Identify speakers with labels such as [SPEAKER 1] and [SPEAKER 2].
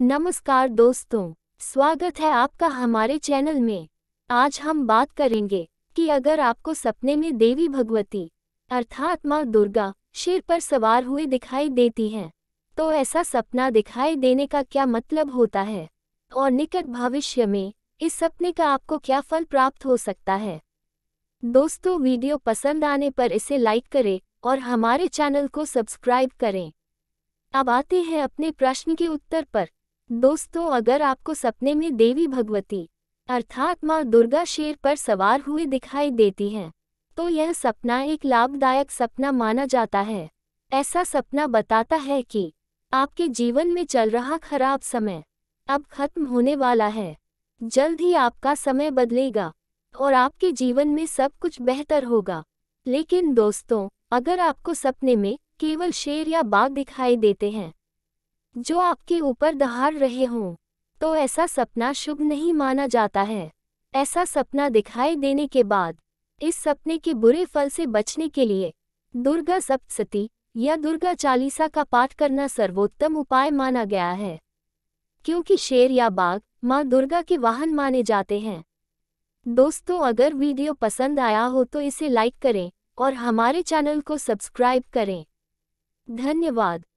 [SPEAKER 1] नमस्कार दोस्तों स्वागत है आपका हमारे चैनल में आज हम बात करेंगे कि अगर आपको सपने में देवी भगवती अर्थात माँ दुर्गा शेर पर सवार हुए दिखाई देती हैं तो ऐसा सपना दिखाई देने का क्या मतलब होता है और निकट भविष्य में इस सपने का आपको क्या फल प्राप्त हो सकता है दोस्तों वीडियो पसंद आने पर इसे लाइक करें और हमारे चैनल को सब्सक्राइब करें अब आते हैं अपने प्रश्न के उत्तर पर दोस्तों अगर आपको सपने में देवी भगवती अर्थात माँ दुर्गा शेर पर सवार हुए दिखाई देती हैं तो यह सपना एक लाभदायक सपना माना जाता है ऐसा सपना बताता है कि आपके जीवन में चल रहा खराब समय अब खत्म होने वाला है जल्द ही आपका समय बदलेगा और आपके जीवन में सब कुछ बेहतर होगा लेकिन दोस्तों अगर आपको सपने में केवल शेर या बाघ दिखाई देते हैं जो आपके ऊपर दहाड़ रहे हों तो ऐसा सपना शुभ नहीं माना जाता है ऐसा सपना दिखाई देने के बाद इस सपने के बुरे फल से बचने के लिए दुर्गा सप्तशती या दुर्गा चालीसा का पाठ करना सर्वोत्तम उपाय माना गया है क्योंकि शेर या बाघ माँ दुर्गा के वाहन माने जाते हैं दोस्तों अगर वीडियो पसंद आया हो तो इसे लाइक करें और हमारे चैनल को सब्सक्राइब करें धन्यवाद